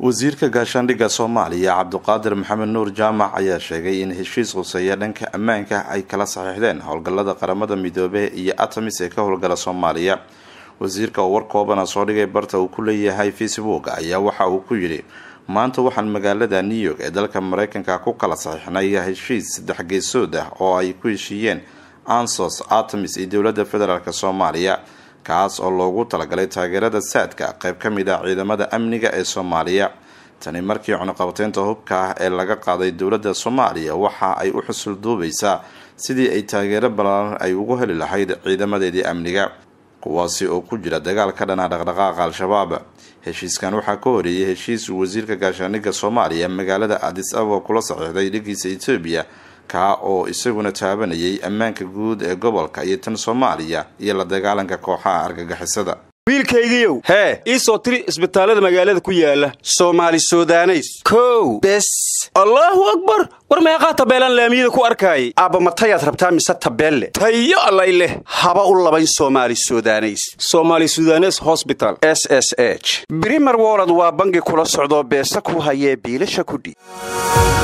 wasiirka gaashaandhigga soomaaliya cabduqaadir maxamed nuur jaamac ayaa sheegay in heshiis quseeya dhanka ammaanka ay kala saxiixdeen howlgallada qaramada midoobe iyo atamis ee ka howlgala soomaaliya wasiirka oo war koobana soo dhigay barta uu ku leeyahay facebook ayaa waxa uu ku yidhi maanta waxaan magaalada new york ee dalka mareykanka ku kala saxiixnay heshiis saddex geesood ah oo ay ku heshiiyeen ansos atamis iyo dowladda federaalk soomaaliya kaas oo loogu talagalay taageerada saadka qayb ka mid ah ciidamada amniga ee soomaaliya tani markii cunuqabateynta hubka ah ee laga qaaday dowladda soomaaliya waxa ay u xusul duubaysaa sidii ay taageero balaaran ay ugu heli lahayd ciidamadeedii amniga kuwaasi oo ku jira dagaal ka dhana dhaqdhaqaaqa al-shabaab heshiiskan waxaa ka horeeyay heshiis wasiirka gaashaaniga soomaaliya magaalada adis ababa kula saxiixday dhigiisa etoobiya kaa oo isaguna taabanayay ammaanka guud ee gobolka iyo tan soomaaliya iyo la dagaalanka kooxaha argagixisada wiilkaygiiow hee ii soo tiri isbitaallada magaalada ku yaala soomaali sudaneys kow bes allaahu akbar war meeqaa tabeelaan laamiyada ku arkaayay aabba matayaad rabtaa mise tabeelle tayo allay leh haba u labayn soomaali sudaneys soomaali sudanes hosbital s s h brimer wolod waa bangi kula socdoo beesa ku hayee biilasha kudhi